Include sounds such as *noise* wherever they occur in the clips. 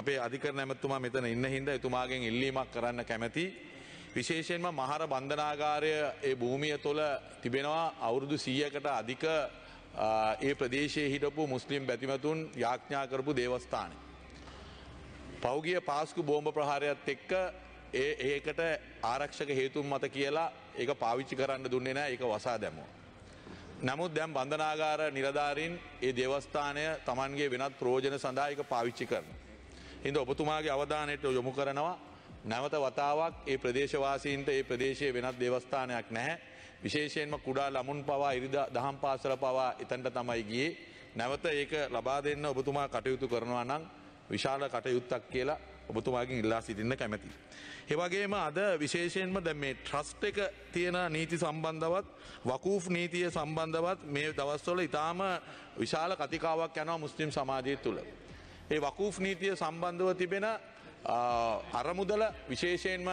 අපේ අධිකරණ ඇමතුමා මෙතන ඉන්න හින්දා එතුමාගෙන් ඉල්ලීමක් කරන්න කැමැති. විශේෂයෙන්ම මහර බන්ධනාගාරය ඒ භූමිය තුළ තිබෙනවා අවුරුදු සීයකට අධික ඒ ප්‍රදේශයේ හිටපු මුස්ලිම් බැතිමතුන් යාඥා කරපු දේවස්ථානය. පෞගිය පාස්කු බෝම්භ ප්‍රහාරයත් එක්ක ඒ ඒකට ආරක්ෂක හේතුන් මත කියලා ඒ පාවිච්චි කරන්න දුන්නේ නෑ ඒ වසා දැමුව. නමුත් දැම් බඳනාගාර නිලධාරින් ඒ දෙවස්ථානය තමන්ගේ වෙනත් ප්‍රෝජන සඳහායක පාවිච්චි කරන. හිද ඔබතුමාගේ අවධානයට යොමු කරනවා නැවත වතාවක් ඒ ප්‍රදේශවාසීන්ට ඒ ප්‍රදේශය වෙනත් දෙවස්ථානයක් නැහැ. විශේෂයෙන්ම කුඩා ළමුන් පවා ඉරිද දහම් පාසල පවා එතන්ට තමයි ගියේ. නැවත ඒක ලබා දෙන්න ඔබතුමා කටයුතු කරනවා නම් විශාල කටයුත්තක් කියලා ඔබතුමාගින් ඉල්ලා සිටින්න කැමැති. ඒවගේම අද විශේෂයෙන්ම දැ මේ ට්‍රස්ට එක තියෙන නීති සම්බන්ධවත් වකූෆ් නීතිය සම්බන්ධවත් මේ දවස්වල ඉතාම විශාල කතිකාවක් යනවා මුස්ලිම් සමාජය තුළ. ඒ වකූෆ් නීතිය සම්බන්ධව තිබෙන අරමුදල විශේෂයෙන්ම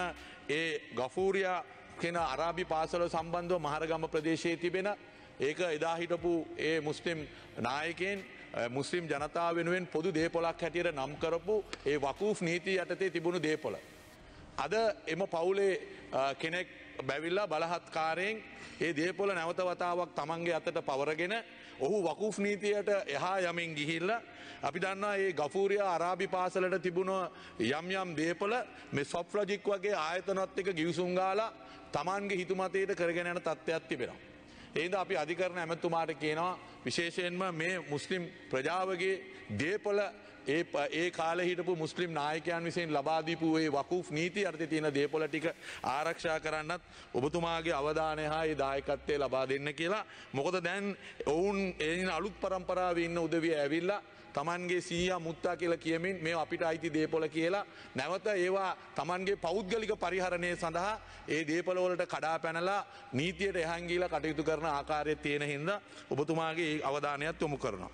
ඒ ගෆූරයා කෙන අරාබි පාසල සම්බන්ධව මහරගම ප්‍රදේශයේ තිබෙන ඒක එදා හිටපු ඒ මුස්ලිම් නායකෙන් මුස්ලිම් ජනතාව වෙනුවෙන් පොදු දේපොලක් හැටියට නම් කරපු ඒ වකූෆ් නීති යටතේ තිබුණු දේපොල. අද එම පවුලේ කෙනෙක් බැවිල්ලා බලහත්කාරයෙන් ඒ දේපොල නැවත වතාවක් තමන්ගේ අතට පවරගෙන ඔහු වකුෆ් නීතියට එහා යමින් ගිහිල්ල අපි දන්නා ඒ ගෆූරිය අරාබි පාසලට තිබුණ යම් යම් දේපල මේ සොප්ලජික් වගේ ආයතනොත් එක ගිවිසුම් ගාලා තමන්ගේ හිතුමතයට කරගෙන යන තත්ත්වයක් තිබෙනවා. ඒද අපි අධිකරණ ඇමතුමාට කියනවා විශේෂයෙන්ම මේ මුස්ලිම් ප්‍රජාවගේ දේපල ඒ ඒ කාලහිටපු මුස්ලිම් නායකයන් විසින් ලබාදීපුූේ වකුෆ් නීති අර්ථ තියෙන දේපොල ටික ආරක්ෂා කරන්නත් ඔබතුමාගේ අවධානය හා ඒ දායකත්වය ලබා දෙන්න කියලා. මොකද දැන් ඔවුන් ඒ අලුත් පරම්පරාව ඉන්න උදවිය ඇවිල්ලා තමන්ගේ සීය මුත්තා කියලා කියමින් මේ අපිට අයිති දේපොල කියලා නැවත ඒවා තමන්ගේ පෞද්ගලික පරිහරණය සඳහා ඒ දේපලවලට කඩා පැනලා නීතියට එහන්ගීලා කටයුතු කරන ආකාරය තියෙන හින්ද ඔබතුමාගේ අවධානයක් යොමු කරනවා.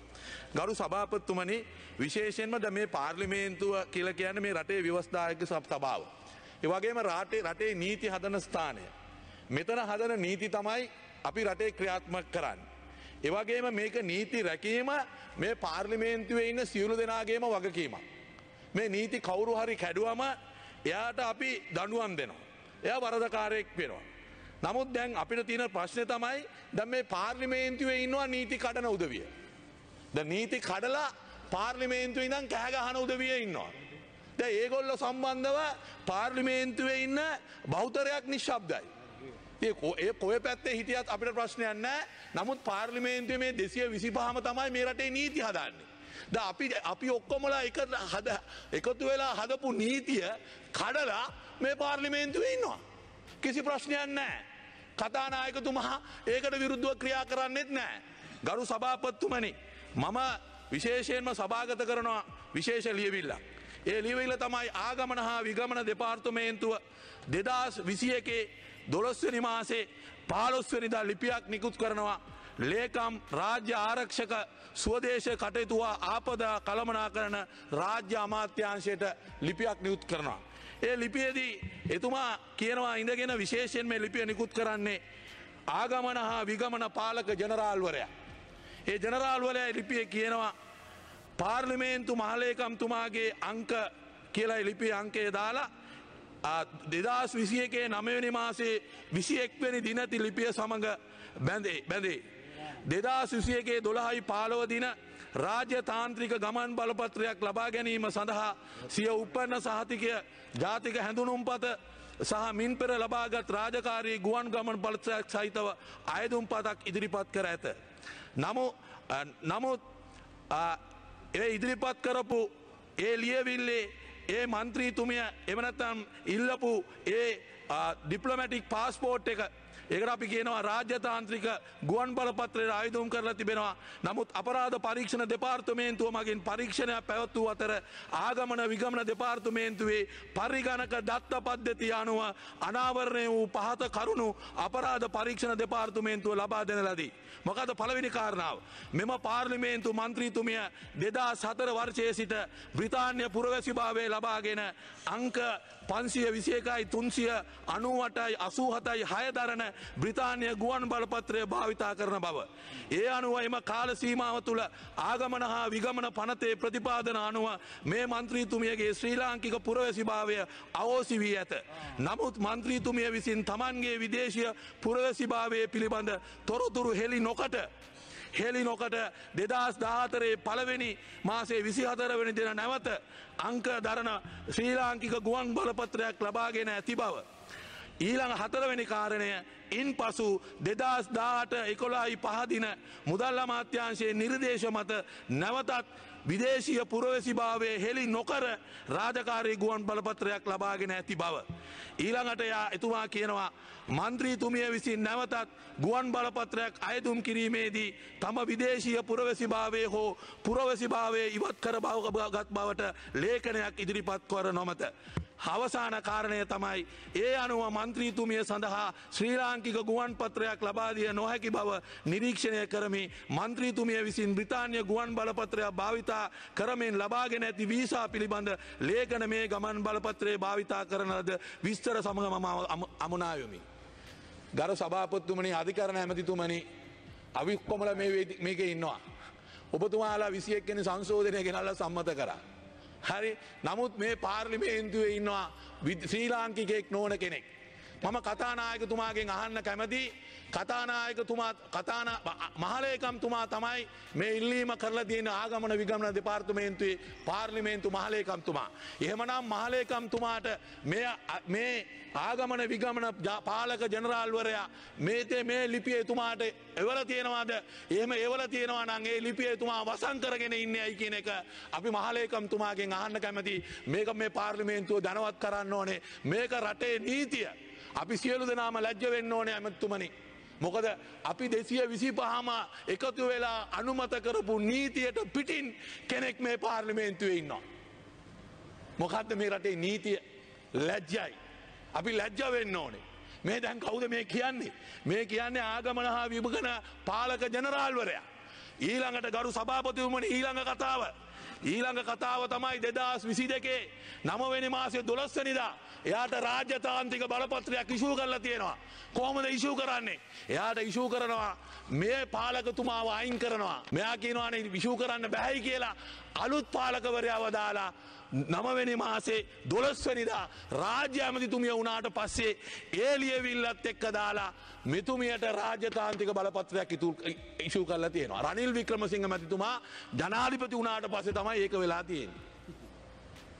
ගරු සභාපත්තුමනි විශේෂෙන්ම ද මේ පාර්ලිමේන්තුව කියල කියන මේ රටේ ව්‍යවස්ථායක සබ සභාව. ඒවගේම රාටේ රටේ නීති හදන ස්ථානය. මෙතන හදන නීති තමයි අපි රටේ ක්‍රියාත්මක කරන්න. එවගේම මේක නීති රැකීම මේ පාර්ලිමේන්තුවේ ඉන්න සියලු දෙනාගේම වගකීම. මේ නීති කවුරු හරි කැඩුවම එයාට අපි දඩුවන් දෙනවා. එය වරදකාරයෙක් වෙනවා. නමුත් දැන් අපිට තියෙන ප්‍රශ්නය තමයි දැ මේ පාර්ලිමේන්තුවේ ඉන්නවා නීති කඩන උදවිය. ද නීති කඩලා පාර්ලිමේන්තුව ඉඳන් කෑගහන උදවිය ඉන්නවා. ද ඒගොල්ල සම්බන්ධව පාර්ලිමේන්තුවේ ඉන්න බෞතරයක් නිශ්ශබ්දයි. ඒකෝ ඒ කොය පැත්තේ හිටියත් අපිට ප්‍රශ්නයන්න නමුත් පාර්ලිමේන්තුව මේ දෙසිය විසි පහම තමයි මේ රටේ නීති හදන්නේ. ද අපි අපි ඔක්කොමලා එක හද එකතු වෙලා හදපු නීතිය කඩලා මේ පාර්ලිමේන්තුව ඉන්නවා. කිසි ප්‍රශ්නයන් නෑ. කතානායකතුමහා ඒකට විරුද්ධව ක්‍රියා කරන්නෙත් නෑ. ගරු සභාපත්තුමනි මම විශේෂයෙන්ම සභාගත කරනවා විශේෂ ලියවිල්ලක්. ඒ ලිවිල්ල තමයි ආගමන හා විගමන දෙපාර්තුමේන්තුව දෙදස් විසියකේ දොළොස්වනි මාසේ පාලොස්වනිදා ලිපියක් නිකුත් කරනවා. ලේකම් රාජ්‍ය ආරක්ෂක ස්වදේශ කටයුතුවා ආපදා කළමනා කරන රාජ්‍ය අමාත්‍යංශයට ලිපියක් නියුත් කරනවා. ඒ ලිපියදී එතුමා කියනවා ඉඳගෙන විශේෂයෙන් මේ ලිපිය නිකුත් කරන්නේ ආගමන හා විගමන පාලක ජනරාල්වරයා. ඒ ජනරාල්වලය ලිපිය කියනවා පාර්ලිමේන්තු මහලේකම්තුමාගේ අංක කියලා එලිපි අංකය දාලා දෙදස් විසිය එකේ නමවැනි මාසේ විසි එක්වැනි දිනති ලිපිය සමඟ බැඳේ බැඳේ. දෙදස් විසියකේ දොළහයි පාලව දින රාජ්‍ය තාන්ත්‍රික ගමන් බලපත්‍රයක් ලබා ගැනීම සඳහා සිය උපන්න සහතිකය ජාතික හැඳුනුම්පත සහ මින් පෙර ලබාගත් රාජකාරී ගුවන් ගමන් පලත්‍රයක් සහිතව අයදුම් පතක් ඉදිරිපත් කර ඇත. නමු නමුත් එ ඉදිරිපත් කරපු ඒ ලියවිල්ලේ ඒ මන්ත්‍රීතුමිය එමනත්තම් ඉල්ලපු ඒ ඩිප්ලමැටික් පාස්පෝට් එක ඒකට අපි කියනවා රාජ්‍යතාන්ත්‍රික ගුවන් බලපත්‍රයට ආයුධම් කරලා තිබෙනවා. නමුත් අපරාධ පරීක්ෂණ දෙපාර්තමේන්තුව මගින් පරීක්ෂණයක් පැවැත් වූ අතර ආගමන විගමන දෙපාර්තමේන්තුවේ පරිගණක දත්ත පද්ධතිය අනුව අනාවරණය වූ පහත කරුණු අපරාධ පරීක්ෂණ දෙපාර්තමේන්තුව ලබා දෙන ලදී. මොකද පළවෙනි කාරණාව මෙම පාර්ලිමේන්තු මන්ත්‍රීතුමිය දෙදා සතර වර්ෂයේ සිට බ්‍රිතාන්‍ය පුරවැසිභාවය ලබාගෙන අංක පන්සිය විසියකයි තුන්සිය අනුවටයි අසූහතයි හයදරන බ්‍රතාානය ගුවන් බලපත්‍රය භාවිතා කරන බව. ඒ අනුව එම කාලසීමාව තුළ ආගමන හා විගමන පනතේ ප්‍රතිපාදන අනුව මේ මන්ත්‍රීතුමියගේ ශ්‍රී ලාංකික පුරවැසිභාවය අවෝසි වී ඇත. නමුත් මන්ත්‍රීතුමිය විසින් තමන්ගේ විදේශය පුරවැසිභාවය පිළිබඳ තොරතුරු හෙළි නොකට හෙලි නොකට දෙදස් දාතරේ පළවෙනි මාසේ විසිහතරවෙනි දෙන නැවත අංක දරන ශ්‍රී ලාංකික ගුවන් බලපත්‍රයක් ලබාගෙන ඇති බව. ඊළඟ හතරවෙනි කාරණය ඉන් පසු දෙදස් දාට එකොලායි පහදින මුදල්ල මාත්‍යංශයේ නිර්දේශ මත නැවතත් විදේශීය පුරවැසිභාවය හෙළි නොකර රාජකාරී ගුවන් බලපත්‍රයක් ලබාගෙන ඇති බව. ඊළඟට එයා එතුමා කියනවා මන්ත්‍රීතුමිය විසින් නැවතත් ගුවන් බලපත්‍රයක් අයතුම් කිරීමේදී තම විදේශීය පුරවැසිභාවේ හෝ පුරවැසිභාවේ ඉවත් කර භාවක ගත් බවට ලේඛනයක් ඉදිරිපත් කර නොමත. හවසාන කාරණය තමයි ඒ අනුව මන්ත්‍රීතුමිය සඳහා ශ්‍රී ලාංකික ගුවන් පත්‍රයක් ලබාදිය නොහැකි බව නිරීක්ෂණය කරමි මන්ත්‍රීතුමිය විසින් බ්‍රතාානය ගුවන් බලපත්‍රයක් භාවිතා කරමෙන් ලබාගෙන ඇති වීසා පිළිබඳ ලේකන මේ ගමන් බලපත්‍රයේ භාවිතා කරනද විස්තර සමඟ මම අමනායොමි. ගරු සභාපත්තුමනි අධිකරණ ඇමතිතුමනි අවික්කොමල මේක ඉන්නවා. ඔබතුමාලා විසියෙක්කෙන සංශෝධනය ගෙනල්ල සම්මත කරා. හරි නමුත් මේ පාර්ලිමේන්තුවේ ඉන්නවා ශ්‍රී ලාංකිකෙක් නෝන කෙනෙක්. මම කතානායකතුමාගෙන් අහන්න කැමති කතානායකතුමා කතාන මහලේකම්තුමා තමයි මේ ඉල්ලීම කරලා තියෙන ආගමන විගමන දෙපාර්තුමේන්තුවේ පාර්ලිමේන්තු මහලේකම්තුමා. එහෙමනම් මහලේකම්තුමාට මේ ආගමන විගමන පාලක ජනරාල්වරයා මේතේ මේ ලිපිය එතුමාට එවල තියෙනවාද එහම ඒවල තියෙනවා නං ඒ ලිපිය එතුමා වසංකරගෙන ඉන්න ඇයි කියන එක අපි මහලේකම්තුමාගෙන් අහන්න කැමති මේක මේ පාර්ලිමේන්තුව දනවත් කරන්න ඕනේ මේක රටේ නීතිය. අපි සියලු දෙනාම ලැජ්ජ වෙන්න ඕනේ ඇමතුමනි. මොකද අපි දෙසිය විසි පහම එකතු වෙලා අනුමත කරපු නීතියට පිටින් කෙනෙක් මේ පාර්ලිමේන්තුවේ ඉන්නවා. මොකක්ද මේ රටේ නීතිය ලැජ්ජයි. අපි ලැජ්ජ වෙන්න ඕනේ. මේ දැන් කවුද මේ කියන්නේ. මේ කියන්නේ ආගමන හා විභගන පාලක ජනරාල්වරයා. ඊළඟට ගරු සභාපතිවමන ඊළඟ කතාව. ඊළඟ කතාව තමයි දෙදස් විසි දෙකේ නමවෙනි මාසය දොළස්සනිදා එයාට රාජ්‍යතාන්තික බලපත්‍රයක් ඉෂූ කරලා තියෙනවා. කොහොමද ඉෂූ කරන්නේ. එයාට ඉෂූ කරනවා මේ පාලකතුමාව අයින් කරනවා. මෙයා කියනවානේ විෂූ කරන්න බැහැයි කියලා අලුත් පාලකවරයාව දාලා නමවෙනි මාසේ දොළස්වනිදා රාජ්‍ය ඇමතිතුමිය වුණාට පස්සේ ඒ ලියවිල්ලත් එක්ක දාලා මෙතුමියට රාජ්‍යතාන්තික බලපත්වයක් ඉතු ඉෂූ කරලා තියෙනවා. රනිල් වික්‍රමසිංහ මැතිතුමා ජනාධිපති වුණාට පස්සේ තමයි ඒක වෙලා තියෙන්නේ.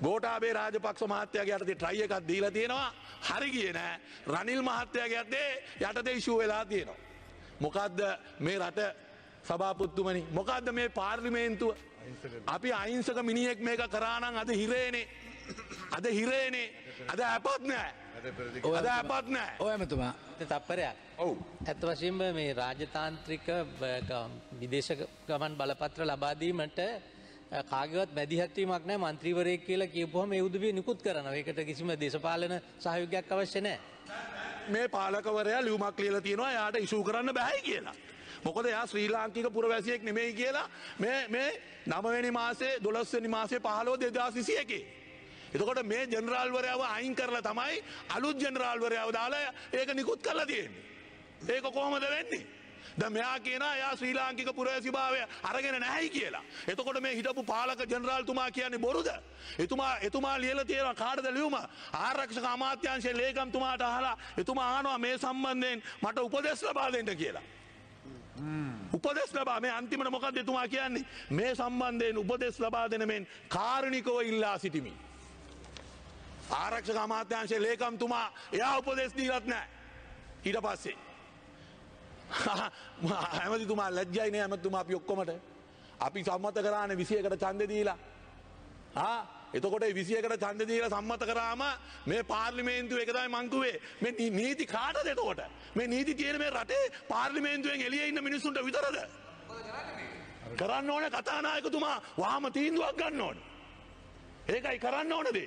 ගෝටාබේ රාජපක්ෂ මහත්තයගේ යටතේ ට්‍රයි එකක් දීලා තියෙනවා හරි කිය නෑ රනිල් මහත්තයගේ යටතේ යටතේ ඉශූ වෙලා තියෙනවා. මොකක්ද මේ රට සභාපුත්තුමනි මොකක්ද මේ පාර්ලිමේන්තුව අපි අයිංසක මිනිහෙක් මේක කරානං අද හිරේනේ අද හිරේනේ අද ඇපත් නෑ ඔද ඇපත් නෑ ඔයමතුමා තත්පරයක් ඔවු ඇත්ත වශයෙන්ම මේ රාජතාන්ත්‍රික විදේශ ගමන් බලපත්‍ර ලබාදීමට කාගවත් මැදිහත්වීමක් නෑ මන්ත්‍රීවරයෙක් කියලා කියපුහම ඒ උදවිය නිකුත් කරනවා. ඒකට කිසිම දේශපාලන සහයෝගයක් අවශ්‍ය නෑ. මේ පාලකවරයා ලියුමක් ලියලා තියෙනවා යාට ඉසු කරන්න බෑ කියලා. මොකද එයා ශ්‍රී ලාංකික පුරවැසියෙක් නෙමෙයි කියලා මේ නමවැනි මාසේ දොළස්වනි මාසේ පහලෝ දෙදා සිසි එකේ. එතකොට මේ ජනරාල්වරයාව අයින් කරලා තමයි අලුත් ජනරාල්වරයාව දාලා ඒක නිකුත් කරලා තියෙන්නේ. ඒක කොහොමද වෙන්නේ. ද මෙයා කියන යා ශ්‍රී ලාංකික පුරවැසිභාවය අරගෙන නැහැයි කියලා. එතකොට මේ හිටපු පාලක ජනරාල්තුමා කියන්නේ බොරුද. එතුමා එතුමා ලියල තියෙන කාඩද ලියුම ආරක්ෂක අමාත්‍යංශයේ ලේකම්තුමාට අහලා එතුමා ආනවා මේ සම්බන්ධයෙන් මට උපදෙස් ලබා දෙන්න කියලා. උපදෙස් ලබා මේ අන්තිමට මොකක් දෙතුමා කියන්නේ මේ සම්බන්ධයෙන් උපදෙස් ලබා දෙනමෙන් කාරණිකව ඉල්ලා සිටිමි. ආරක්ෂක අමාත්‍යංශයේ ලේකම්තුමා එයා උපදෙස් දීලත් නෑ ඊට පස්සේ. ඇමතිතුමා *laughs* ලැජ්ජයින ඇමතුමා අපි ඔක්කොමට අපි සම්මත කරාන විසියකට චන්ද දීලා එතකොට විසියකට චන්ද දීල සම්මත කරාම මේ පාර්ලිමේන්තුව එකතයි මංකුවේ මෙ නීති කාට දෙතකොට මේ නීති තියෙන මේ රටේ පාර්ලිමේන්තුවෙන් එලිය ඉන්න මිනිසුන්ට විතරද කරන්න ඕන කතානායකතුමා වාම තීන්දුවක් ගන්න ඕන ඒකයි කරන්න ඕනදේ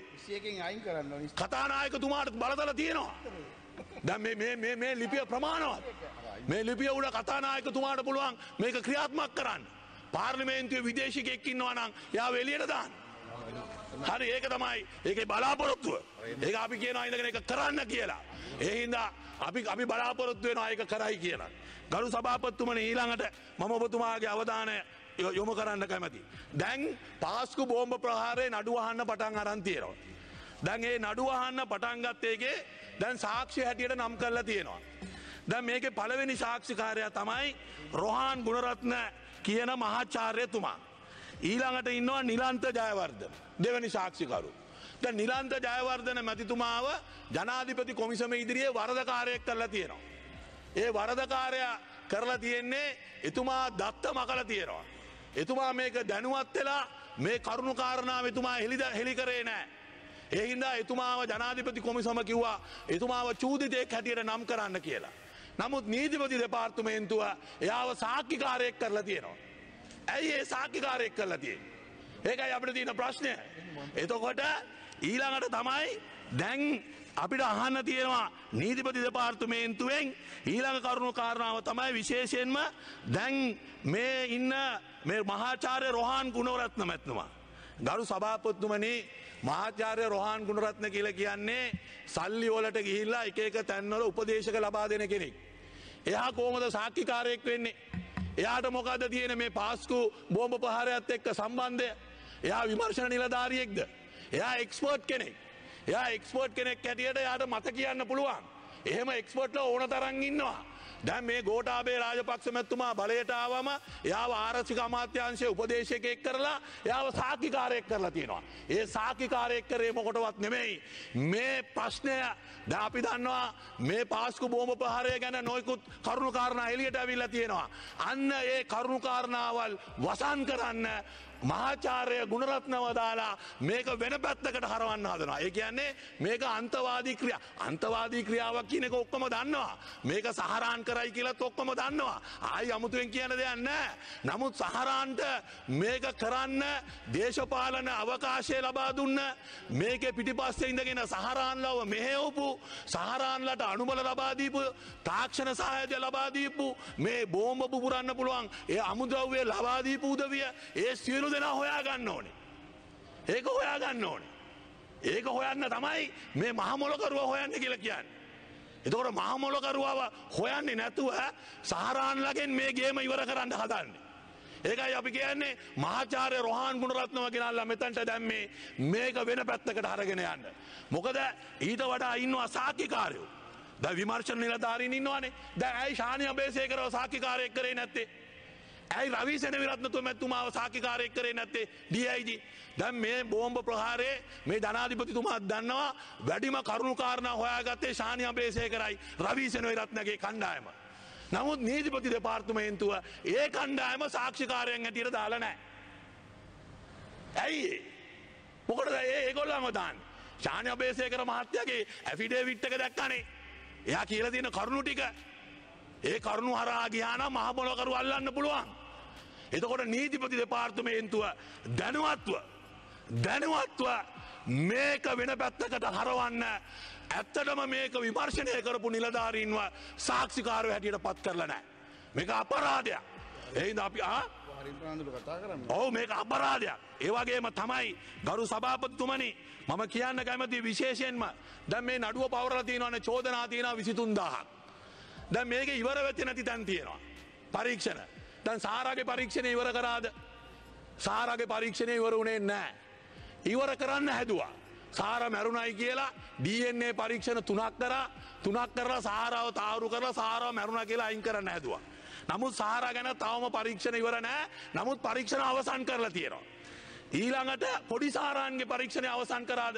කතානායකතුමාට බලදල තියෙනවා දැ මේ ලිපිය ප්‍රමාණවත්. මේ ලිපිය උඩ කතානායකතුමාට පුළුවන් මේක ක්‍රියාත්මක් කරන්න. පාර්ලිමේන්තුව විදේශිකෙක්කින්නවනම් යා වෙලියට දාන්න. හරි ඒක තමයි ඒක බලාපොරොත්තුව ඒ අපි කියන අයිදගෙන එක කරන්න කියලා. එහින්දා අපි අපි බලාපොරොත්තුවෙන අයක කරයි කියලා. ගරු සභාපත්තුමන ඊළඟට මම ඔබතුමාගේ අවධානය යොම කරන්න කැමති. දැන් පාස්කු බෝම්භ ප්‍රහාරය නඩුවහන්න පටන් අරන්තියරවා. දැන් ඒ නඩුවහන්න පටන්ගත්තේගේ දැන් සාක්ෂි හැටියට නම් කරලා තියෙනවා. ද මේක පළවෙනි සාක්ෂිකාරයා තමයි රොහාන් ගුණරත්න කියන මහාචාර්යතුමා. ඊළඟට ඉන්නවා නිලන්ත ජයවර්ධ දෙවැනි සාක්ෂිකරු. ද නිලන්ත ජයවර්ධන මැතිතුමාව ජනාධිපති කොමිසම ඉදිරියේ වරදකාරයෙක් කරලා තියෙනවා. ඒ වරදකාරයා කරලා තියෙන්නේ එතුමා දත්ත මකල තියෙනවා. එතුමා මේක දැනුවත් වෙලා මේ කරුණු කාරණාව එතුමා හෙළිද හෙළි කරේ නෑ. එහින්දා එතුමාව ජනාධිපති කොමිසම කිව්වා එතුමාව චූදිතයෙක් හැටියට නම් කරන්න කියලා. නමුත් නීතිපති දෙපාර්තුමේන්තුව එයාව සාක්කිකාරයෙක් කරලා තියෙනවා. ඇයි ඒ සාක්කිකාරයෙක් කරලා තිය. ඒකයි අපට තියෙන ප්‍රශ්නය. එතකොට ඊළඟට තමයි දැන් අපිට අහන්න තියෙනවා නීතිපති දෙපාර්තුමේන්තුවෙන් ඊළඟ කරුණු කාරණාව තමයි විශේෂයෙන්ම දැන් මේ ඉන්න මේ මහාචාරය රොහන් ගුණවරත්න මැත්නවා. ගරු සභාපොත්තුමනි මාචාරය රොහන් ගුණරත්න කියල කියන්නේ සල්ලි වලට ගිහිල්ලා එක එක තැන්වල උපදේශක ලබා දෙන කෙනෙක්. එයා කෝමද සාක්කිකාරයෙක් වෙන්නේ. එයාට මොකද තියෙන මේ පාස්කු බෝම පහරයත් එක්ක සම්බන්ධය එයා විමර්ශණ නිලධාරියෙක්ද. එයා එක්ස්පර්ට් කෙනෙක්. එයා එක්ස්පර්ට් කෙනෙක් ඇටියට යාට මත කියන්න පුළුවන්. එහෙම එක්ස්පර්ට්ල ඕන තරන් ඉන්නවා. දැන් මේ ගෝටාබේ රාජපක්ෂ මැතුමා බලයට ආවම යාව ආරසික අමාත්‍යංශය උපදේශකයෙක් කරලා යාව සාකිකාරයෙක් කරලා තියෙනවා. ඒ සාකිකාරයෙක් කරේ මොකොටවත් නෙමෙයි. මේ ප්‍රශ්නය දැපි දන්නවා මේ පාස්කු බෝම ප්‍රහාරය ගැන නොයකුත් කරුණුකාරණ එලියට ඇවිල්ලා තියෙනවා. අන්න ඒ කරුණුකාරණාවල් වසන් කරන්න මහාචාරය ගුණරත්නව දාලා මේක වෙන පැත්තකට හරවන්න හදනවා. ඒ කියන්නේ මේක අන්තවාදී ක්‍රියා. අන්තවාදී ක්‍රියාවක් කියන එක ඔක්කොම දන්නවා. මේක සහරාන් කරයි කියලත් ඔක්කොම දන්නවා. ආයි අමුතුවෙන් කියන දෙයක් නැහැ. නමුත් සහරාන්ට මේක කරන්න දේශපාලන අවකාශය ලබා දුන්න මේකේ පිටිපස්සේ ඉඳගෙන සහරාන්ලව මෙහෙවපු සහරාන්ලට අනුබල ලබා දීපු තාක්ෂණ සහායදය ලබා දීපු මේ බෝම්බ පුපුරන්න පුළුවන් ඒ අමුද්‍රව්‍ය ලබා දීපු උදවිය ඒ සියලු දෙනා හොයා ගන්න ඕනේ. ඒක හොයා ගන්න ඕනේ. ඒක හොයන්න තමයි මේ මහමොලකරුව හොයන්න කියලා කියන්නේ. එතකොට මහමොලකරුවාව හොයන්නේ නැතුව සහරාන්ලගෙන් මේ ගේම ඉවර කරන්න හදන්නේ. ඒකයි අපි කියන්නේ මහාචාර්ය රොහාන් ගුණරත්නව ගෙනල්ලා මෙතනට දැම්මේ මේක වෙන පැත්තකට අරගෙන යන්න. මොකද ඊට වඩා ඉන්නවා සාක්කිකාරයෝ. දැන් විමර්ශන නිලධාරීන් ඉන්නවනේ. දැන් ඇයි ශානි අබේසේකරව සාක්කිකාරයෙක් කරේ නැත්තේ? ඇයි රවී සැන විරත්නතුමැත්තුමාව සාකිකාරයක් කරේ නැත්තේ දියයිජි. දැන් මේ බෝම්භ ප්‍රහාරේ මේ ජනාධිපතිතුමාත් දන්නවා වැඩිම කරුණුකාරණ හොයාගත්තේ ශානය අපේසය කරයි රවීසන විරත්නගේ කණ්ඩායම. නමුත් නීතිපති දෙපාර්තුමේන්තුව ඒ කණ්ඩායම සාක්ෂිකාරයෙන් ඇටියට දාල නෑ. ඇයි මොකට ඒ ඒගොල්ලම දාන් ශානය අපේසය කර මහත්‍යගේ ඇෆිඩේ විට්ටක දැක්කනේ. එයා කියල තියෙන කරුණු ටික ඒ කරුණු හරා ගියානම් මහමොලකරු අල්ලන්න පුළුවන්. එතකොට නීතිපති දෙපාර්තමේන්තුව දැනුවත්ව. දැනුවත්ව මේක වෙන පැත්තකට හරවන්න ඇත්තටම මේක විමර්ශණය කරපු නිලධාරීන්ව සාක්ෂිකාරය හැටියට පත් කරලනෑ. මේක අපරාධයක්. එයිද අපි ආ? ඔහු මේක අපරාධයක් ඒවගේම තමයි ගරු සභාපත්තුමනි මම කියන්න කැමති විශේෂයෙන්ම දැම් මේ නඩුව පවරලතියනවන චෝදනාතියන විසිතුන්දාහක්. දැ මේක ඉවර වෙච්ච නැති තැන් තියෙනවා. පරීක්ෂණ දැන් සාරාගේ පරීක්ෂණය ඉවර කරාද සාරාගේ පරීක්ෂණය ඉවර වුණේ නෑ. ඉවර කරන්න හැදවා. සාර මැරුණයි කියලා DNA පරීක්ෂණ තුනක් කරා තුනක් කරලා සාරාව තාවරු කරලා සාරාව මැරුණ කියලා අයින් කරන්න හැදවා. නමුත් සාරා ගැන තවම පරීක්ෂණ ඉවර නෑ නමුත් පරීක්ෂණ අවසන් කරලා තියෙනවා. ඊළඟට පොඩි සාරාන්ගේ පරීක්ෂණය අවසන් කරාද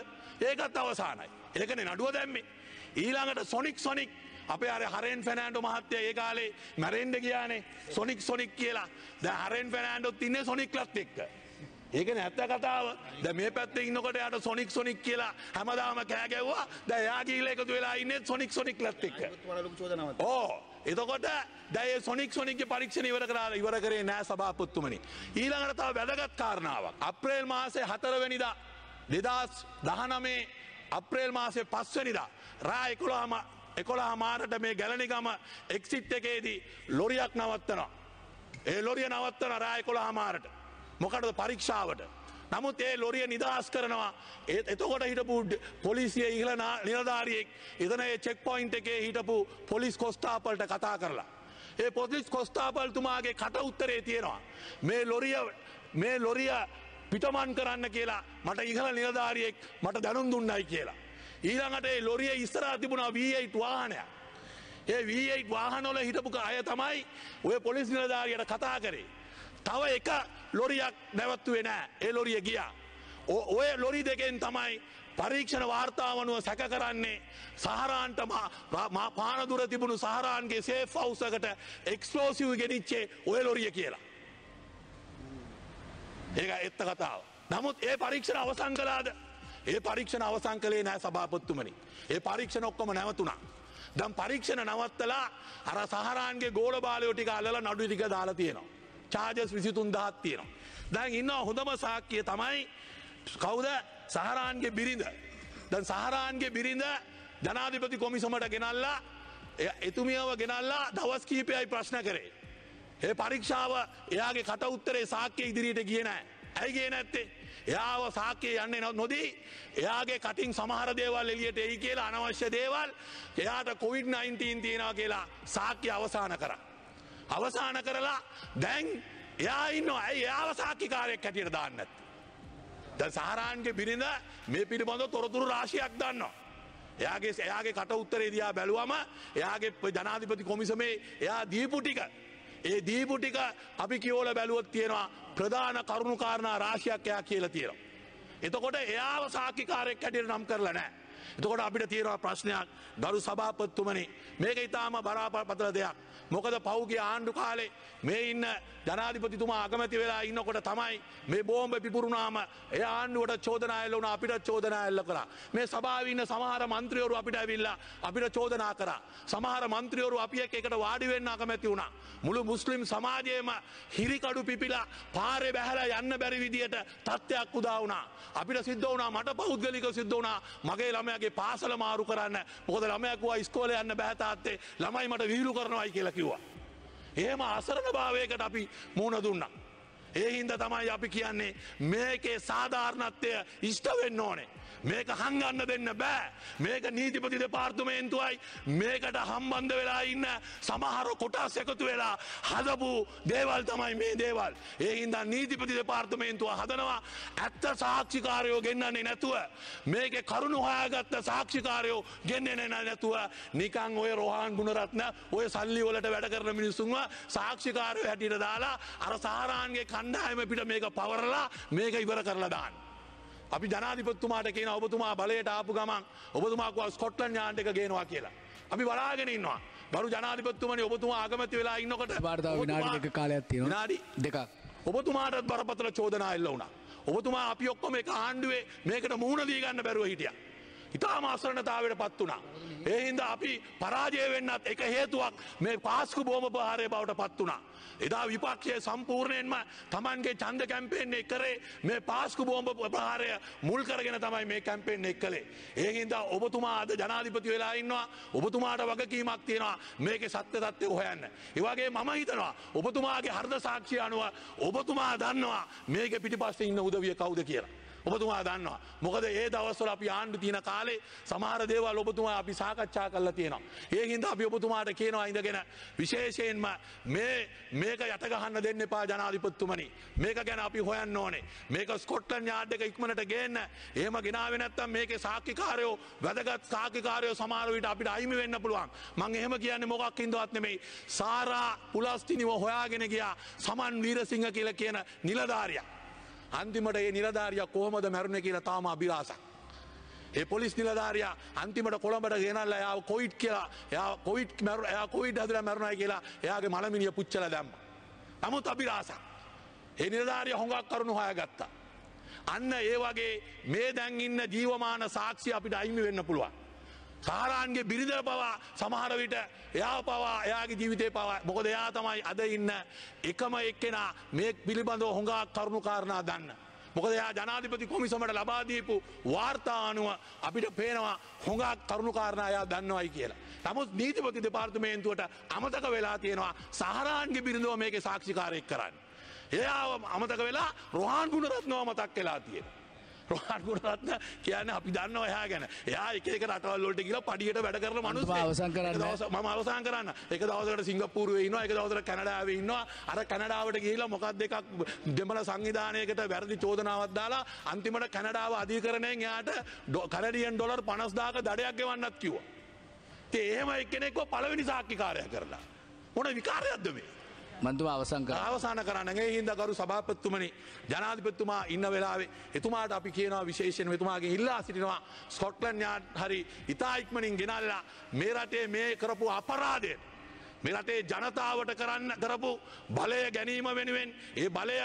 ඒකත් අවසානයි. ඒකනේ නඩුව දැම්මේ. ඊළඟට සොනික් සොනික් අපේ අර හරෙන් ෆැනෑන්ඩෝ මහත්තය ඒ කාලේ මැරෙන්ඩ කියානේ සොනික් සොනික් කියලා ද හරෙන් ෆැනෑන්ඩොත් ඉන්නේ සොනික්ලත් එක්ක. ඒක නැත්ත කතාව ද මේ පැත්ත ඉන්නකොට යට සොනික් සොනික් කියලා හැමදාම කෑගැව්වා ද යාගීල එකතු වෙලා ඉන්න සොනික් සොනික් ලත් එක්ක ඕ එතකොට දැය සොනික් සොනික් පරීක්ෂණ ඉවර කරලා ඉවර කරේ නෑ සභාපොත්තුමනි ඊළඟට තව වැදගත් කාරණාවක් අප්‍රේල් මාසේ හතරවෙනිදා දෙදස් දහනමේ අප්‍රේල් මාසේ පස්වනිදා රා එකුළාම එකොලා මාරට මේ ගැලනිගම එක්සිට් එකේදී ලොරියක් නවත්තනවා. ඒ ලොරිය නවත්තන රාය කොලා හමාරට. මොකටද පරීක්ෂාවට. නමුත් ඒ ලොරිය නිදහස් කරනවා ඒත් එතකොට හිටපු පොලිසිය ඉහල නිලධාරියෙක් එතන ඒ චෙක් පොයින්් එකේ හිටපු පොලිස් කොස්ටාපල්ට කතා කරලා. ඒ පොතිස් කොස්ථාපල්තුමාගේ කට උත්තරේ තියෙනවා. මේ ලොරිය මේ ලොරිය පිටමන් කරන්න කියලා මට ඉහල නිලධාරියෙක් මට දැනුම් දුන්නයි කියලා. ඊළඟට ඒ ලොරිය ඉස්සරා තිබුණා වීයිට් වාහනයක්. ඒ වීයිට් වාහනවල හිටපු අය තමයි ඔය පොලිස් නිලධාරියට කතා කරේ. තව එක ලොරියක් නැවත්තුවේ නෑ ඒ ලොරිය ගියා. ඔය ලොරි දෙකෙන් තමයි පරීක්ෂණ වාර්තාවනුව සැක කරන්නේ සහරාන්ට පානදුර තිබුණු සහරාන්ගේ සේ ෆවසකට එක්ස්ලෝසිව් ගෙනනිච්චේ ඔය ලොරිය කියලා. ඒක එත්ත කතාව. නමුත් ඒ පරීක්ෂණ අවසං කලාද ඒ පරීක්ෂණ අවසං කලේ නෑ සභාපොත්තුමනි. ඒ පරීක්ෂණ ඔක්කොම නැවතුනා. දම් පරීක්ෂණ නවත්තලා අර සහරන්ගේ ගෝල බාලයෝටික අල්ල නඩු ටික දාලා තියෙනවා. චාජස් විසිතුන් දහත් තියෙනවා. දැන් ඉන්න හොඳම සාක්කිය තමයි කවුද සහරාන්ගේ බිරිඳ. දැන් සහරාන්ගේ බිරිඳ ජනාධිපති කොමිසමට ගෙනල්ලා එතුමියාව ගෙනල්ලා දවස් කීපයයි ප්‍රශ්න කරේ. ඒ පරීක්ෂාව එයාගේ කට උත්තරේ සාක්‍ය ඉදිරියට කියනෑ. ඇයිගේ නැත්තේ එයාව සාක්කේ යන්නේ නොදී එයාගේ කටින් සමහර දේවල් එලියට එයි කියලා අනවශ්‍ය දේවල් එයාට කොවිඩ් 19 තියෙනවා කියලා සාක්්‍ය අවසාන කර. අවසාන කරලා දැන් එයා ඉන්න ඇයි එයාව සාක්කිකාරයක් හැටියට දාන්න. ද සාරාන්ගේ බිරිඳ මේ පිළිබඳ තොරතුරු රාශියක් දන්නවා. එයාගේ එයාගේ කට උත්තරේ දයා බැලුවම එයාගේ ජනාධිපති කොමිසමේ එයා දීපුටික ඒ දීපුටික අපි කියෝල බැලුවොත් තියෙනවා ප්‍රධාන කරුණු කාරණා රාශයක් එයා කියලා තියෙනවා. එතකොට එයාව සාකිකාරෙක් හැටියට නම් කරලා නෑ. එතකොට අපිට තියෙනවා ප්‍රශ්නයක් දරු සභාපත්තුමනි මේක ඉතාම බරාපතල දෙයක්. මොකද පෞගේ ආණ්ඩු කාලේ මේ ඉන්න ජනාධිපතිතුමා අගමැති වෙලා ඉන්නකොට තමයි මේ බෝම්බ පිපුරුණාම ඒ ආණ්ඩුවට චෝදනායල්ල වුණ අපිට චෝදනායල්ල කරා. මේ සභාවන්න සමහර මන්ත්‍රියවරු අපිට ඇවිල්ලා අපිට චෝදනා කරා. සමහර මන්ත්‍රියවරු අපි එකට වාඩිවෙන්න අකමැති වුණා. මුළු මුස්ලිම් සමාජයේම හිරිකඩු පිපිලා පාරය බැහැලා යන්න බැරි විදියට තත්ත්වයක් උදා වුණා. අපිට සිද්ධ වුණා මට පෞද්ගලික සිද්ධ වුණා මගේ ළමය ළමයාගේ පාසල මාරු කරන්න පොද ළමයකුව ස්කෝල යන්න බෑතාත්තේ ළමයි මට විහිලු කරනවයි කියලා කිව්වා. එහෙම අසරණ භාවයකට අපි මුණ දුන්නා. ඒ හින්ද තමයි අපි කියන්නේ මේකේ සාධාරණත්වය ඉෂ්ට වෙන්න ඕනේ. මේක හංගන්න දෙන්න බෑ. මේක නීතිපති දෙපාර්තුමේන්තුවයි මේකට හම්බන්ධ වෙලා ඉන්න සමහර කොටස් එකතු වෙලා හදපු දේවල් තමයි මේ දේවල්. ඒහින්දා නීතිපති දෙපාර්තුමේන්තුව හදනවා ඇත්ත සාක්ෂිකාරයෝ ගෙන්න්නන්නේ නැතුව. මේක කරුණු හයාගත්ත සාක්ෂිකාරයෝ ගෙන්න්නේ නැතුව නිකං ඔය රෝහන් ගුණරත්න ඔය සල්ලි වලට වැඩ කරන මිනිස්සුන්ව සාක්ෂිකාරය හැටිට දාලා අර සාරාන්ගේ කණ්ඩායම පිට මේක පවරලා මේක ඉවර කරලදාන්න. අපි ජනාධිපත්තුමාට කියන ඔබතුමා බලයට ආපු ගමන් ඔබතුමාකුව ස්කොට්ලන් යාන්ටක ගේනවා කියලා. අපි බලාගෙන ඉන්නවා බරු ජනාධිපත්තුමනි ඔබතුමා ආගමති වෙලා ඉන්නකට වාර්තා විනාඩි කාලයක් තියෙන නාඩි දෙක. ඔබතුමාටත් බරපතල චෝදනා එල්ල වුණා. ඔබතුමා අපි ඔක්කොම එක ආණ්ඩුවේ මේකට මූුණදී ගන්න බැරුව හිටියා. ඉතා මාසරණතාවට පත් වුණා. එහින්ද අපි පරාජය වෙන්නත් එක හේතුවක් මේ පාස්කු බෝම පහාරය බවට පත් වුණා. එදා විපක්ෂය සම්පූර්ණයෙන්ම තමන්ගේ චන්ද කැම්පෙන්නේ කරේ මේ පාස්කු බෝම්භ ප්‍රහාරය මුල් කරගෙන තමයි මේ කැම්පෙන්න්නේ එක්කලේ. ඒහින්දා ඔබතුමා අද ජනාධිපති වෙලා ඉන්නවා ඔබතුමාට වගකීමක් තියෙනවා මේක සත්‍ය තත්ත්වය හොයන්න. ඒවගේ මම හිතනවා ඔබතුමාගේ හර්ද සාක්ෂි අනුව ඔබතුමා දන්නවා මේක පිටිපස්ස ඉන්න උදවිය කවුද කියලා. ඔබතුමා දන්නවා. මොකද ඒ දවස්වල අපි ආණ්ඩු තියෙන කාලේ සමහර දේවල් ඔබතුමා අපි සාකච්ඡා කරලා තියෙනවා. ඒ හින්දා අපි ඔබතුමාට කියනවා ඉඳගෙන විශේෂයෙන්ම මේ මේක යට ගහන්න දෙන්න එපා ජනාධිපතිතුමනි. මේක ගැන අපි හොයන්න ඕනේ. මේක ස්කොට්ලන්ඩ් යාඩ් එක ඉක්මනට ගේන්න. එහෙම ගෙනාවේ නැත්තම් මේකේ සාක්ෂිකාරයෝ වැදගත් සාක්ෂිකාරයෝ සමහර විට අපිට අහිමි වෙන්න පුළුවන්. මම එහෙම කියන්නේ මොකක් හින්දාවත් නෙමෙයි. සාරා පුලස්තිනිව හොයාගෙන ගියා සමන් වීරසිංහ කියලා කියන නිලධාරියා අන්තිමට ඒ නිලධාරිය කොහොමද මැරුණ කියලා තාම අභිලාසක්. ඒ පොලිස් නිලධාරයා අන්තිමට කොළඹට ගෙනල්ලා යා කොයිට් කියලා එයා කොයිට් මැරු එයා කොයිට් ඇදලා මැරුණයි කියලා එයාගේ මලමිනිය පුච්චලා දැම්ම. නමුත් අභිලාසක්. ඒ නිලධාරිය හොඟක් කරුණු හොයාගත්තා. අන්න ඒ වගේ මේ දැන් ඉන්න ජීවමාන සාක්ෂි අපිට අයිමි වෙන්න පුළුවන්. සාරාන්ගේ බිරිඳ පවා සමහරවිට එයා පවා එයාගේ ජීවිතය පවා මොකද එයා තමයි අද ඉන්න එකම එක්කෙනා මේ පිළිබඳව හොඟා කරුණු කාරණා දන්න. මොකද එයා ජනාධිපති කොමිසමට ලබාදීපු වාර්තානුව අපිට පේනවා හොඟා කරුණුකාරණා එයා දන්නවයි කියලා. නමුත් නීතිපති දෙපාර්තමේන්තුවට අමතක වෙලා තියෙනවා සහරාන්ගේ බිරිඳව මේක සාක්ෂිකාරයෙක් කරන්න. එයා අමතක වෙලා රොහන් ගුණරත්නව මතක් වෙලා තියෙන. ප්‍රහාන්ගුණරත්න කියන අපි දන්න ඔයා ගැන යා එකක රටවල්ලොට කියලා පඩියට වැඩ කරන මනුස අවසන් කරන්න ම අවසන් කරන්න එක දවසට සිංගපූරුව ඉන්න එක දවසට කැනඩාව ඉන්නවා අර කැනඩාවට කියලා මොකක් දෙකක් දෙමල සංවිධානයකට වැරදි චෝදනාවත් දාලා අන්තිමට කැනඩාව අධීකරණයෙන් යාට කරඩියන් ඩොලර් පනස්දාක දඩයක් ගෙවන්නත් කිව්වා. ඒ එහෙම එක්කෙනෙක්ව පළවෙනි සාක්කිකාරය කරලා. මොන විකාරයක්ද මේ. මන්තුම අවසංක අවසාන කරන්න හිදකරු සභාපත්තුමනි ජනාධිපත්තුමා ඉන්න වෙලාවේ එතුමාට අපි කියනවා විශේෂෙන් එතුමාගේ ඉල්ලා සිටිනවා ස්කොට්ලන් යාඩ් හරි ඉතා ඉක්මනින් ගෙනල්ලා මේ රටේ මේ කරපු අපරාදයට. මෙරටේ ජනතාවට කරන්න කරපු බලය ගැනීම වෙනුවෙන් ඒ බලය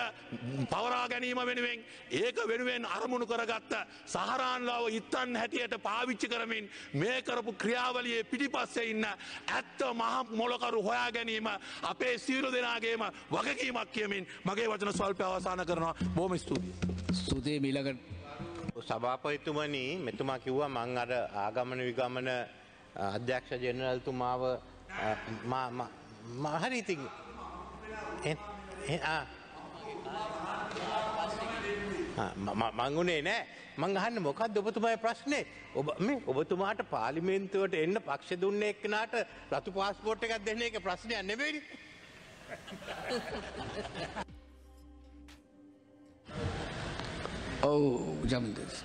පවරා ගැනීම වෙනුවෙන් ඒක වෙනුවෙන් අරමුණු කරගත්ත සහරාන්ලාව ඉත්තන් හැටියට පාවිච්චි කරමින් මේ කරපු ක්‍රියාවලියේ පිටිපස්සේ ඉන්න ඇත්ත මහ මොලකරු හොයා ගැනීම අපේ සීරු දෙනාගේම වගකීමක් කියමින් මගේ වචන ස්වල්පය අවසාන කරනවා බොහොම ස්තුතියි ස්තුතියි මීළඟට සභාපතිතුමනි මෙතුමා කිව්වා මං අර ආගමන විගමන අධ්‍යක්ෂ ජෙනරල්තුමාව මා හරි ඉතින් මංගුණේ නෑ මං අහන්න මොකක්ද ඔබතුමයි ප්‍රශ්නේ ඔබ මේ ඔබතුමාට පාලිමේන්තුවට එන්න පක්ෂ දුන්න එක්කනට රතු පාස්පෝට් එකක් දෙන්න එක ප්‍රශ්නයක් නෙවෙයි ඔව් ජම්දස්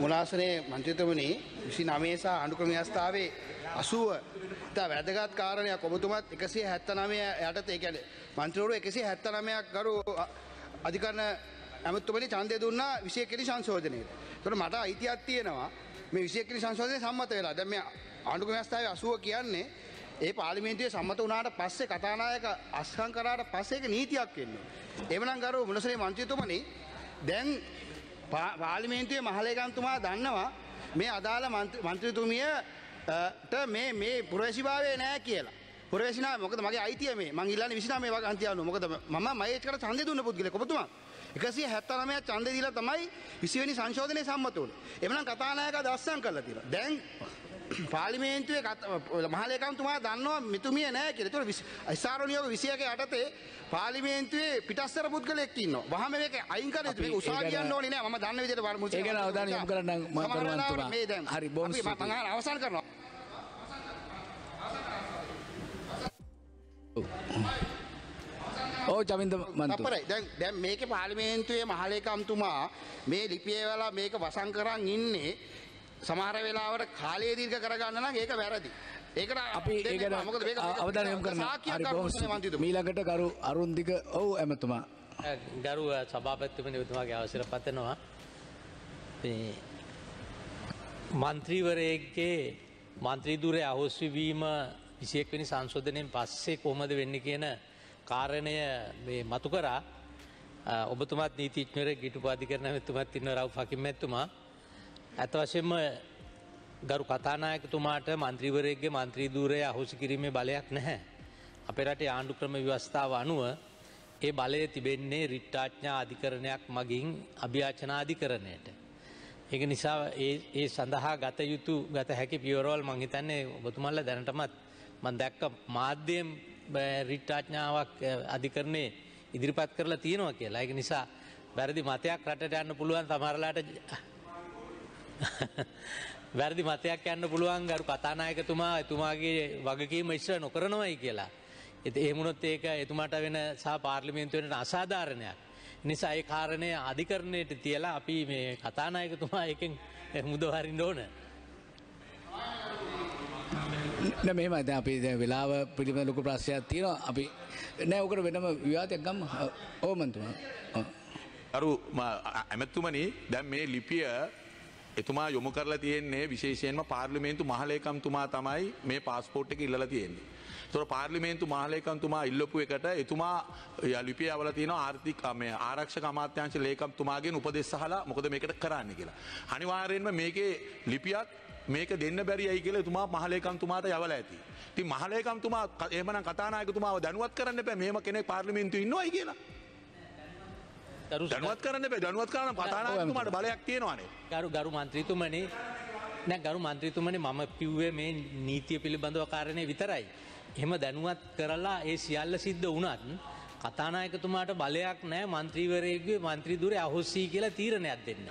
මුලාසනයේ මන්ත්‍රීතුමනි 29 සහ අනුක්‍රම ව්‍යවස්ථාවේ 80 ඉතා වැදගත් කාරණයක් ඔබතුමත් 179 යටතේ ඒ කියන්නේ මන්ත්‍රීවරු 179ක් ගරු අධිකරණ ඇමතුමනි ඡන්දය දුන්නා 21 කිරි සංශෝධනයේ. ඒතකොට මට අයිතියක් තියෙනවා මේ 21 කිරි සංශෝධනයේ සම්මත වෙලා. දැන් මේ අනුක්‍රම ව්‍යවස්ථාවේ 80 කියන්නේ ඒ පාර්ලිමේන්තුවේ සම්මත වුණාට පස්සේ කතානායක අස්කම් කරාට පස්සේ ඒක නීතියක් වෙන්නේ. එවනම් ගරු මුලසනේ මන්ත්‍රීතුමනි දැන් පාර්ලිමේන්තුවේ මහලේකන්තුමා දන්නවා මේ අදාළ මන්ත්‍රීතුමියට මේ මේ පුරවැසිභාවය නෑ කියලා. පුරවැසිනා මොකද මගේ අයිතිය මේ මං ඉල්ලන්නේ 29 මේ වගේ අන්තියවලු. මොකද මම මහේච්කට ඡන්දය දුන්න පුද්ගලෙක් ඔබතුමා. 179ක් ඡන්දය දීලා තමයි 20 වෙනි සංශෝධනයේ සම්මත වුණේ. එමනම් කතානායකයා දස්සම් කරලා තියෙනවා. දැන් පාලිමේන්තුවේ මහලේකම්තුමා දන්නවා මෙතුමිය නෑ කියලා. ඒතකොට අයිසාර නියෝග 21 යටතේ පාලිමේන්තුවේ පිටස්තර පුද්ගලෙක් ඉන්නවා. වහම මේක අයින් කරලා මේක උසහා කියන්න ඕනේ නෑ. මම දන්න විදිහට වර්මුස් ඒක ගැන අවධානය යොමු කරන්න මම කරුණාන්තුමා. හරි බොන්ස්. මම අවසන් කරනවා. ඕ චමින්ද මන්තුරයි දැන් දැන් මේක පාලිමේන්තුවේ මහලේකම්තුමා මේ ලිපියවලා මේක වසන් කරන් ඉන්නේ සමහර වෙලාවට කාලය දීර්ඝ කරගන්න නම් ඒක වැරදි. ඒකට අපි ඒක මොකද මේක අවධානය යොමු කරනවා. හරි මීළඟට ගරු අරුන්දික ඔව් එමෙතුමා. ගරු සභාපතිතුමනි ඔබතුමාගේ අවසර පතනවා. මේ മന്ത്രിවරයෙක්ගේ മന്ത്രി ධුරය අහොස්වීම 21 වෙනි සංශෝධනයෙන් පස්සේ කොහොමද වෙන්නේ කියන කාරණය මේ මතු කරා ඔබතුමත් නීතිඥවරයෙක් ගිටුපාධිකරණ මැතිතුමත් ඉන්න රව් ෆකිම් මැතිතුමා ඇත වශයෙන්ම ගරු කතානායකතුමාට මන්ත්‍රීවරයගේ මන්ත්‍රීදූරය අහුසි කිරීමේ බලයක් නැහැ. අපේ රටේ ආණ්ඩු ක්‍රම ව්‍යවස්ථාව අනුව ඒ බලය තිබෙන්නේ රිට්ටාඥා අධිකරණයක් මගින් අභ්‍යාචනාධිකරණයට. ඒක නිසා ඒ සඳහා ගත යුතු ගත හැකි පියවරවල් මංහිතන්නේ ඔබතුමල්ල දැනටමත් මන් දැක්ක මාධ්‍යයෙන් රිට්ටාඥාවක් අධිකරණය ඉදිරිපත් කරලා තියෙනවා කියලා. ඒක නිසා වැරදි මතයක් රටට යන්න පුළුවන් සමරලාට *laughs* වැරදි මතයක් යන්න පුළුවන් ගරු කතානායකතුමා එතුමාගේ වගකීම ඉශ්‍ර නොකරනවයි කියලා. එති එහමුණොත් ඒක එතුමාට වෙන සහ පාර්ලිමේන්තුවෙනට අසාධාරණයක්. නිසා ඒ කාරණය අධිකරණයට තියලා අපි මේ කතානායකතුමා එකෙන් මුදහරින් ඕන. මෙම ඇත අපි වෙලාව පිළිම ලොකු ප්‍රශ්යක් තියෙන අපි නෑ ඕකට වෙනම විවාතයක් ගම් ඕමන්තුමා. අරු ඇමැත්තුමනි දැම් මේ ලිපිය එතුමා යොමු කරලා තියෙන්නේ විශේෂයෙන්ම පාර්ලිමේන්තු මහලේකම්තුමා තමයි මේ පාස්පෝට් එක ඉල්ලලා තියෙන්නේ. ඒතොර පාර්ලිමේන්තු මහලේකම්තුමා ඉල්ලපු එකට එතුමා ලිපිය අවල තියෙන ආර්ථික මේ ආරක්ෂක අමාත්‍යාංශ ලේකම්තුමාගෙන් උපදෙස් අහලා මොකද මේකට කරන්න කියලා. අනිවාර්යයෙන්ම මේකේ ලිපියක් මේක දෙන්න බැරියයි කියලා එතුමා මහලේකම්තුමාට යවලා ඇති. ඉතින් මහලේකම්තුමා එහෙමනම් කතානායකතුමාව දැනුවත් කරන්න බෑ මේම කෙනෙක් පාර්ලිමේන්තුවේ ඉන්නවයි කියලා. දනුවත් කරන්න දනුවත් කරන පතානාතුමට බලයක් තියෙනවානේ ගරු ගරු මන්ත්‍රීතුමනේ නැ ගරු මන්ත්‍රීතුමනේ මම පිව්වේ මේ නීතිය පිළිබඳව කාරණය විතරයි. එහෙම දැනුවත් කරලා ඒ සියල්ල සිද්ධ වනත් කතානායකතුමාට බලයක් නෑ මන්ත්‍රීවරයගේ මන්ත්‍රී දුරේ අහොස්සී කියලා තීරණයක් දෙන්න.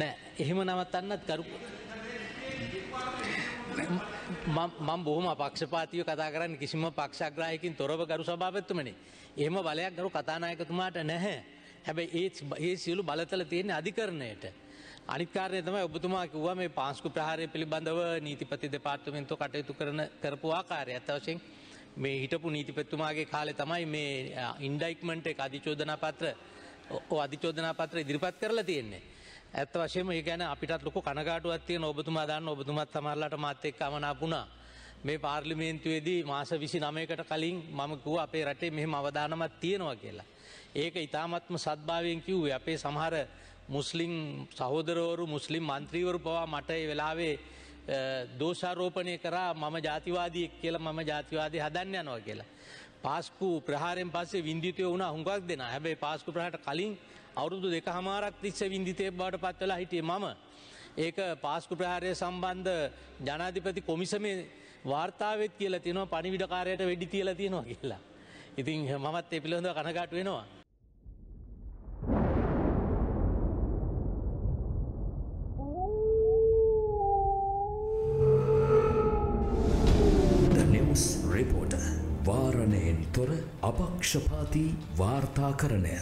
නෑ එහෙම නවත්තන්නත් කරු මම බොහොම අපක්ෂපාතිව කතා කරන්න කිසිම පක්ෂග්‍රාහයකින් තොරව ගරු සභාපත්තුමනි. එහෙම බලයක් ගරු කතානායකතුමාට නැහැ. හැබැයි ඒත් ඒ සියලු බලතල තියෙන අධිකරණයට. අනිකාරය තමයි ඔබතුමා කිව්වා මේ පාස්කු ප්‍රහාරය පිළිබඳව නීතිපති දෙපාර්තමෙන්තු කටයුතු කරන කරපු ආකාරය ඇත්ත වශයෙන් මේ හිටපු නීතිපැත්තුමාගේ කාලෙ තමයි මේ ඉන්ඩයික්මන්ට එක අධිචෝදනා පත්‍ර අධිචෝදනා පත්‍ර ඉදිරිපත් කරලා තියෙන්නේ. ඇත්ත වශයෙන්ම ඒ ගැන අපිටත් ලොකු කනගාටුවක් තියෙන ඔබතුමා දන්න ඔබතුමත් සමහරලාට මාත් එක්ක අමනාපුණා. මේ පාර්ලිමේන්තුවේදී මාස 29කට කලින් මම කිව්වා අපේ රටේ මෙහෙම අවදානමක් තියෙනවා කියලා. ඒක ඊටාත්ම සත්භාවයෙන් කිව්වේ අපේ සමහර මුස්ලිම් සහෝදරවරු මුස්ලිම් മന്ത്രിවරු පවා මට ඒ වෙලාවේ දෝෂාරෝපණය කරා මම ජාතිවාදියෙක් කියලා මම ජාතිවාදී හදන්න යනවා කියලා. පාස්කු ප්‍රහාරයෙන් පස්සේ වින්දිතය වුණා හුඟක් දෙනා. හැබැයි පාස්කු ප්‍රහාරට කලින් අවුරුදු දෙක හමාරක් තිස්ස විින්දිතය බවට පත්වලා හිටිය මම. ඒක පාස්කු ප්‍රහාරය සම්බන්ධ ජනාධිපති කොමිසමේ වාර්තාවත් කියලා තියෙනවා පනිවිඩකාරයට වැඩි තියල තියෙනවා කියලා. ඉතින් මමත් එ පිළිොඳ කනගාට වෙනවා. වාරණයෙන් තොර අපක්ෂපාති වාර්තා කරණය